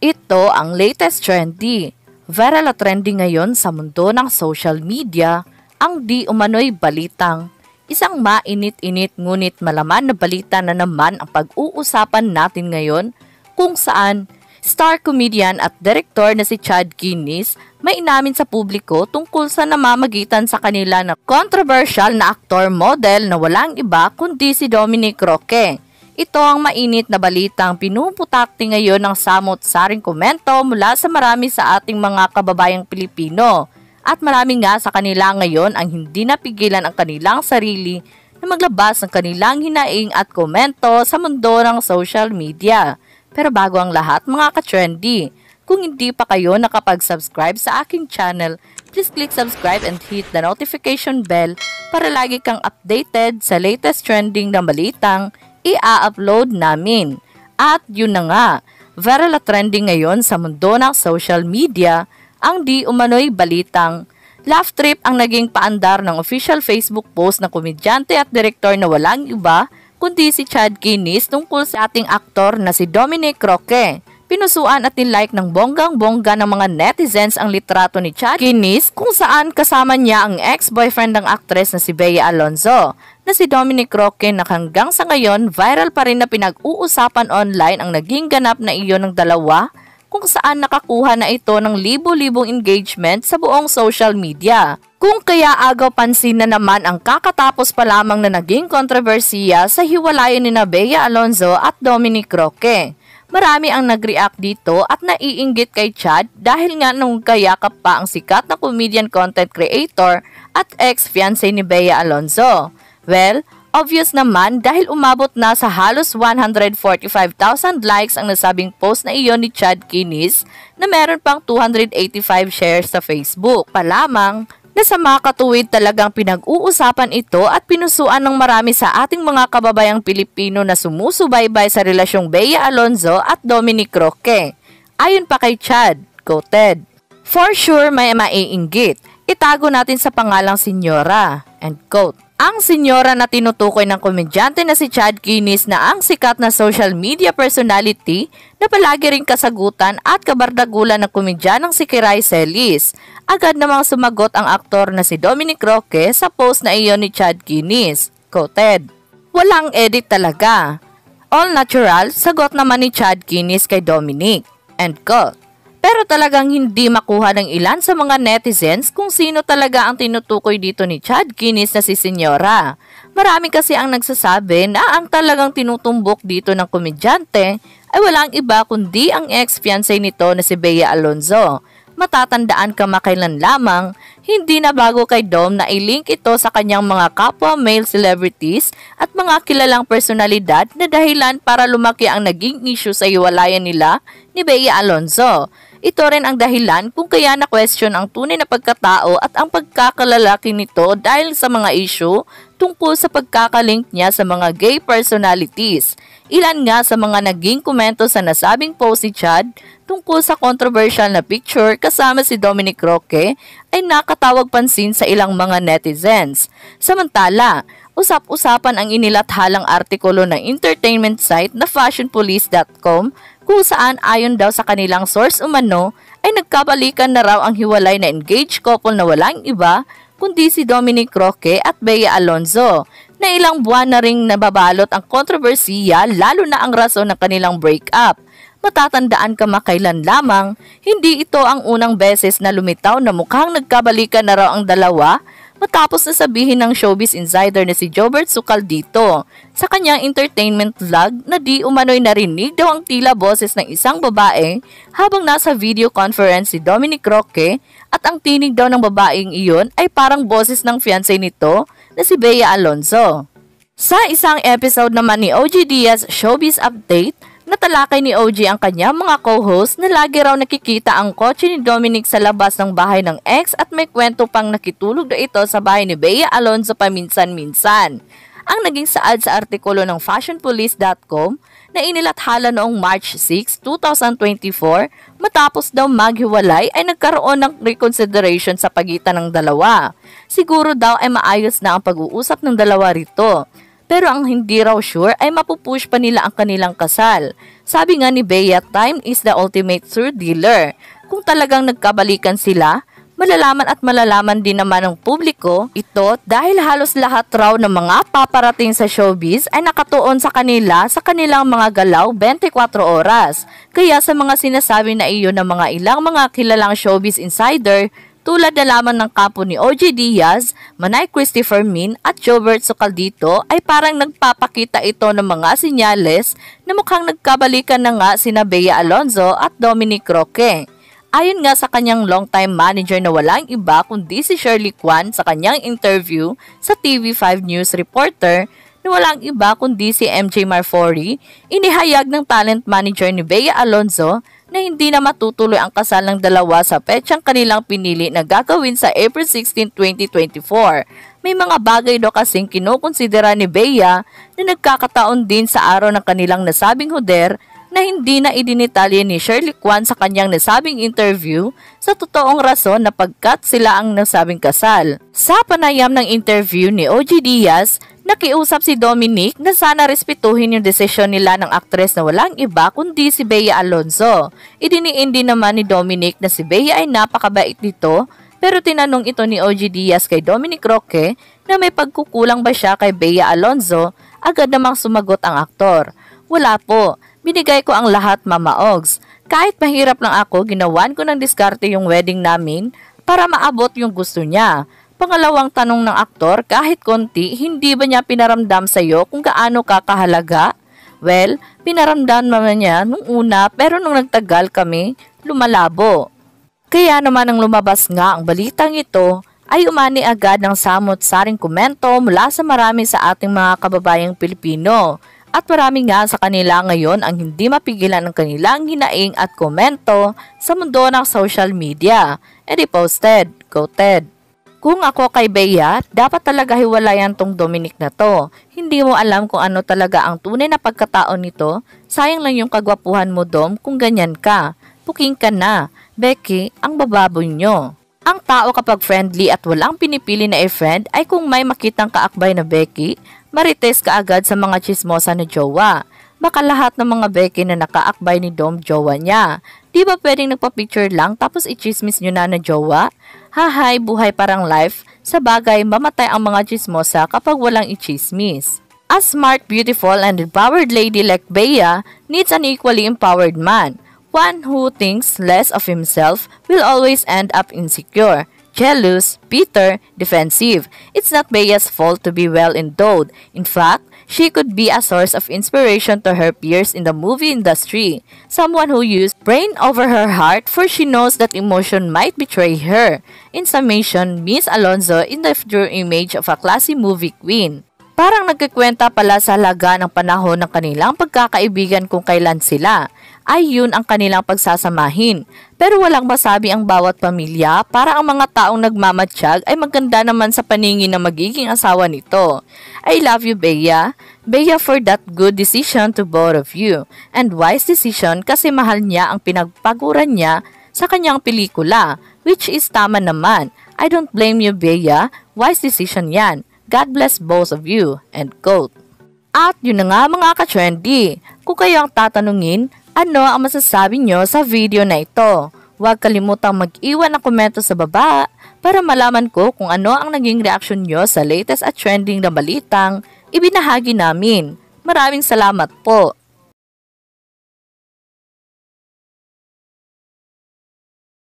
Ito ang latest trendy. Viral at trendy ngayon sa mundo ng social media ang di umano'y balitang. Isang mainit-init ngunit malaman na balita na naman ang pag-uusapan natin ngayon kung saan star comedian at direktor na si Chad Guinness may inamin sa publiko tungkol sa namamagitan sa kanila na controversial na aktor model na walang iba kundi si Dominic Roque. Ito ang mainit na balitang pinuputakti ngayon ng samot saring komento mula sa marami sa ating mga kababayang Pilipino. At marami nga sa kanila ngayon ang hindi napigilan ang kanilang sarili na maglabas ng kanilang hinaing at komento sa mundo ng social media. Pero bago ang lahat mga ka-trendy, kung hindi pa kayo nakapag-subscribe sa aking channel, please click subscribe and hit the notification bell para lagi kang updated sa latest trending na balitang i-upload namin. At yun na nga, viral at trending ngayon sa mundo ng social media ang di umano'y balitang Laugh Trip ang naging paandar ng official Facebook post ng komedyante at direktor na walang iba kundi si Chad Kinis tungkol sa ating aktor na si Dominic Roque. Pinusuan at nilike ng bonggang-bongga ng mga netizens ang litrato ni Chad Guinness kung saan kasama niya ang ex-boyfriend ng aktres na si Bea Alonzo na si Dominic Roque na hanggang sa ngayon viral pa rin na pinag-uusapan online ang naging ganap na iyon ng dalawa kung saan nakakuha na ito ng libo-libong engagement sa buong social media. Kung kaya agaw pansin na naman ang kakatapos pa lamang na naging kontrobersiya sa hiwalayan ni Bea Alonzo at Dominic Roque. Marami ang nag-react dito at naiinggit kay Chad dahil nga nung kayakap pa ang sikat na comedian content creator at ex-fiancé ni Bea Alonzo. Well, obvious naman dahil umabot na sa halos 145,000 likes ang nasabing post na iyon ni Chad Kinis na meron pang 285 shares sa Facebook pa lamang na sa mga katuwid talagang pinag-uusapan ito at pinusuan ng marami sa ating mga kababayang Pilipino na sumusubaybay sa relasyong Bea Alonzo at Dominic Roque. Ayon pa kay Chad, quoted, For sure may maiinggit, itago natin sa pangalang senyora, end quote. Ang senyora na tinutukoy ng komedyante na si Chad Guinness na ang sikat na social media personality na palagi rin kasagutan at kabardagulan ng komedyanang si Kiray Celis. Agad namang sumagot ang aktor na si Dominic Roque sa post na iyon ni Chad Guinness. Quoted, Walang edit talaga. All natural, sagot naman ni Chad Guinness kay Dominic. End quote. Pero talagang hindi makuha ng ilan sa mga netizens kung sino talaga ang tinutukoy dito ni Chad Guinness na si Senyora. Marami kasi ang nagsasabi na ang talagang tinutumbok dito ng komedyante ay walang iba kundi ang ex-fiancé nito na si Bea Alonzo. Matatandaan ka makailan lamang, hindi na bago kay Dom na ilink ito sa kanyang mga kapwa male celebrities at mga kilalang personalidad na dahilan para lumaki ang naging issue sa iwalayan nila ni Bea Alonzo. Ito rin ang dahilan kung kaya na-question ang tunay na pagkatao at ang pagkakalalaki nito dahil sa mga issue tungkol sa pagkakalink niya sa mga gay personalities. Ilan nga sa mga naging komento sa nasabing post ni Chad tungkol sa controversial na picture kasama si Dominic Roque ay nakatawag pansin sa ilang mga netizens. Samantala, usap-usapan ang inilathalang artikulo ng entertainment site na fashionpolice.com kung saan ayon daw sa kanilang source umano ay nagkabalikan na raw ang hiwalay na engaged couple na walang iba kundi si Dominic Roque at Bea Alonzo na ilang buwan na ring nababalot ang kontrobersiya lalo na ang rason ng kanilang breakup. Matatandaan ka makailan lamang, hindi ito ang unang beses na lumitaw na mukhang nagkabalikan na raw ang dalawa matapos na sabihin ng showbiz insider na si Jobert Sukal dito sa kanyang entertainment vlog na di umano'y narinig daw ang tila boses ng isang babae habang nasa video conference si Dominic Roque at ang tinig daw ng babaeng iyon ay parang boses ng fiancé nito na si Bea Alonzo. Sa isang episode naman ni OG Diaz Showbiz Update, Natalakay ni OG ang kanya mga co-host na lagi raw nakikita ang kotse ni Dominic sa labas ng bahay ng ex at may kwento pang nakitulog na ito sa bahay ni Bea Alonzo paminsan-minsan. Ang naging saad sa artikulo ng fashionpolice.com na inilathala noong March 6, 2024 matapos daw maghiwalay ay nagkaroon ng reconsideration sa pagitan ng dalawa. Siguro daw ay maayos na ang pag-uusap ng dalawa rito pero ang hindi raw sure ay mapupush pa nila ang kanilang kasal. Sabi nga ni Bea, time is the ultimate through dealer. Kung talagang nagkabalikan sila, malalaman at malalaman din naman ng publiko ito dahil halos lahat raw ng mga paparating sa showbiz ay nakatuon sa kanila sa kanilang mga galaw 24 oras. Kaya sa mga sinasabi na iyon ng mga ilang mga kilalang showbiz insider, tulad na laman ng kapo ni OJ Diaz, Manay Christopher Min at Jobert Socaldito ay parang nagpapakita ito ng mga sinyales na mukhang nagkabalikan na nga sina Bea Alonzo at Dominic Roque. Ayon nga sa kanyang long-time manager na walang iba kundi si Shirley Kwan sa kanyang interview sa TV5 News reporter, na walang iba kundi si MJ Marfori, inihayag ng talent manager ni Bea Alonzo na hindi na matutuloy ang kasal ng dalawa sa petsang kanilang pinili na gagawin sa April 16, 2024. May mga bagay daw kasing kinukonsidera ni Bea na nagkakataon din sa araw ng kanilang nasabing huder na hindi na idinitalye ni Shirley Kwan sa kanyang nasabing interview sa totoong rason na pagkat sila ang nasabing kasal. Sa panayam ng interview ni OG Diaz Nakiusap si Dominic na sana respetuhin yung desisyon nila ng aktres na walang iba kundi si Bea Alonzo. Idiniin din naman ni Dominic na si Bea ay napakabait nito pero tinanong ito ni OG Diaz kay Dominic Roque na may pagkukulang ba siya kay Bea Alonzo, agad namang sumagot ang aktor. Wala po, binigay ko ang lahat Mama Ogs. Kahit mahirap lang ako, ginawan ko ng diskarte yung wedding namin para maabot yung gusto niya. Pangalawang tanong ng aktor, kahit konti, hindi ba niya pinaramdam sa iyo kung gaano ka kahalaga? Well, pinaramdam naman niya nung una pero nung nagtagal kami, lumalabo. Kaya naman ang lumabas nga ang balitang ito ay umani agad ng samot-saring komento mula sa marami sa ating mga kababayang Pilipino. At marami nga sa kanila ngayon ang hindi mapigilan ng kanilang hinaing at komento sa mundo ng social media. And e posted, quoted. Kung ako kay Bea, dapat talaga hiwalayan tong Dominic na to. Hindi mo alam kung ano talaga ang tunay na pagkataon nito. Sayang lang yung kagwapuhan mo, Dom, kung ganyan ka. Puking ka na. Becky, ang bababoy nyo. Ang tao kapag friendly at walang pinipili na i-friend ay kung may makitang kaakbay na Becky, marites ka agad sa mga chismosa ni jowa. Baka lahat ng mga Becky na nakaakbay ni Dom jowa niya. Di ba pwedeng nagpa-picture lang tapos i-chismis nyo na na jowa? hahay buhay parang life, sa bagay mamatay ang mga chismosa kapag walang ichismis. A smart, beautiful, and empowered lady like Bea needs an equally empowered man. One who thinks less of himself will always end up insecure jealous, bitter, defensive. It's not Bea's fault to be well endowed. In fact, she could be a source of inspiration to her peers in the movie industry. Someone who used brain over her heart for she knows that emotion might betray her. In summation, Miss Alonzo is the true image of a classy movie queen. Parang nagkikwenta pala sa laga ng panahon ng kanilang pagkakaibigan kung kailan sila ay yun ang kanilang pagsasamahin. Pero walang masabi ang bawat pamilya para ang mga taong nagmamatsyag ay maganda naman sa paningin ng magiging asawa nito. I love you, Bea. Bea for that good decision to both of you. And wise decision kasi mahal niya ang pinagpaguran niya sa kanyang pelikula, which is tama naman. I don't blame you, Bea. Wise decision yan. God bless both of you, end quote. At yun na nga mga ka-trendy, kung kayo ang tatanungin, ano ang masasabi nyo sa video na ito? Huwag kalimutang mag-iwan ng komento sa baba para malaman ko kung ano ang naging reaksyon nyo sa latest at trending na balitang ibinahagi namin. Maraming salamat po!